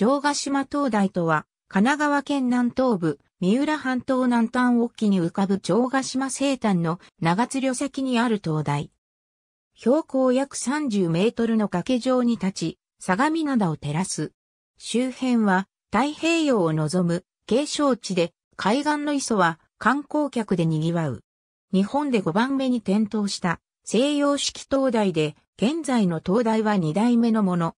城ヶ島灯台とは、神奈川県南東部、三浦半島南端沖に浮かぶ城ヶ島西端の長津旅先にある灯台。標高約30メートルの崖上に立ち、相模灘を照らす。周辺は太平洋を望む景勝地で、海岸の磯は観光客で賑わう。日本で5番目に点灯した西洋式灯台で、現在の灯台は2代目のもの。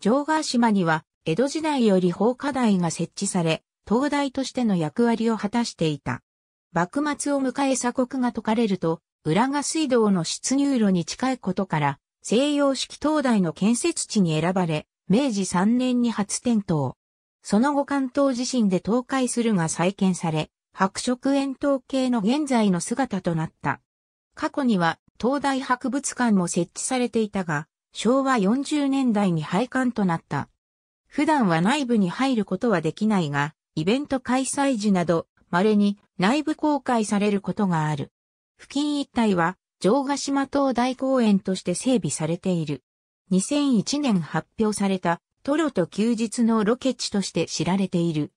城ヶ島には江戸時代より法課題が設置され、東大としての役割を果たしていた。幕末を迎え鎖国が解かれると、浦賀水道の出入路に近いことから、西洋式東大の建設地に選ばれ、明治3年に初点灯。その後関東地震で倒壊するが再建され、白色円筒形の現在の姿となった。過去には東大博物館も設置されていたが、昭和40年代に廃館となった。普段は内部に入ることはできないが、イベント開催時など、稀に内部公開されることがある。付近一帯は、城ヶ島灯台公園として整備されている。2001年発表された、トロと休日のロケ地として知られている。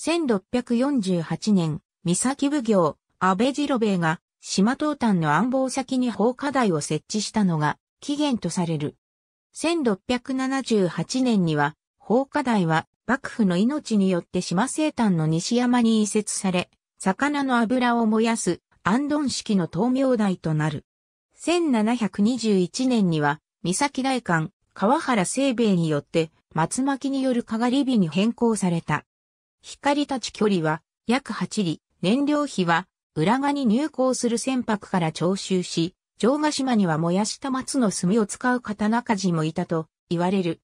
1648年、三崎奉行、安倍次郎兵衛が、島東端の暗房先に放火台を設置したのが、起源とされる。1678年には、放火台は幕府の命によって島生誕の西山に移設され、魚の油を燃やす安頓式の灯明台となる。1721年には、三崎大官、川原清兵衛によって、松巻によるかがり火に変更された。光たち距離は約8里、燃料費は裏側に入港する船舶から徴収し、城ヶ島には燃やした松の炭を使う刀鍛冶もいたと言われる。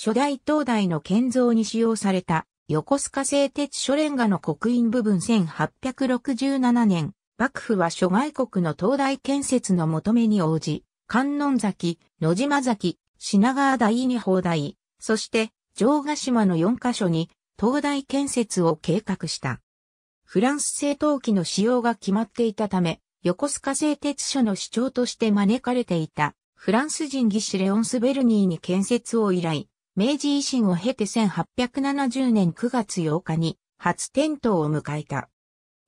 初代東大の建造に使用された横須賀製鉄所レンガの刻印部分1867年、幕府は諸外国の東大建設の求めに応じ、観音崎、野島崎、品川台に放題、そして城ヶ島の4カ所に東大建設を計画した。フランス製陶器の使用が決まっていたため、横須賀製鉄所の市長として招かれていたフランス人技師レオンス・ベルニーに建設を依頼。明治維新を経て1870年9月8日に初点灯を迎えた。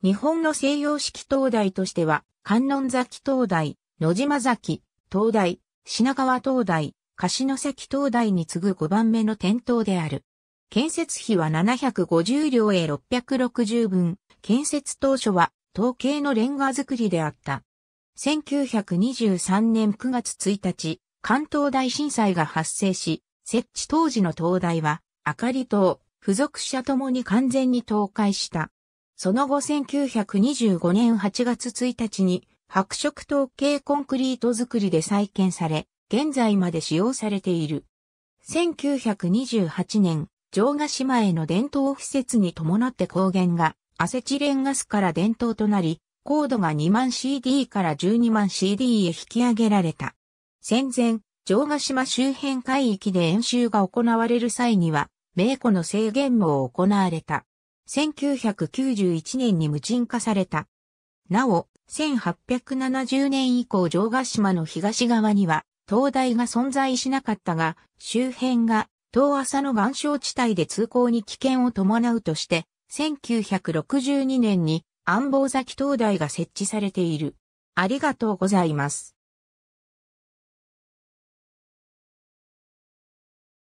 日本の西洋式灯台としては、観音崎灯台、野島崎、灯台、品川灯台、柏崎灯台に次ぐ5番目の点灯である。建設費は750両へ660分、建設当初は、統計のレンガ作りであった。1923年9月1日、関東大震災が発生し、設置当時の灯台は、明かり灯、付属車ともに完全に倒壊した。その後1925年8月1日に、白色灯計コンクリート作りで再建され、現在まで使用されている。1928年、城ヶ島への伝統施設に伴って光源がアセチレンガスから伝統となり、高度が2万 CD から12万 CD へ引き上げられた。戦前、城ヶ島周辺海域で演習が行われる際には、名古の制限も行われた。1991年に無人化された。なお、1870年以降城ヶ島の東側には、灯台が存在しなかったが、周辺が遠浅の岩礁地帯で通行に危険を伴うとして、1962年に暗坊崎灯台が設置されている。ありがとうございます。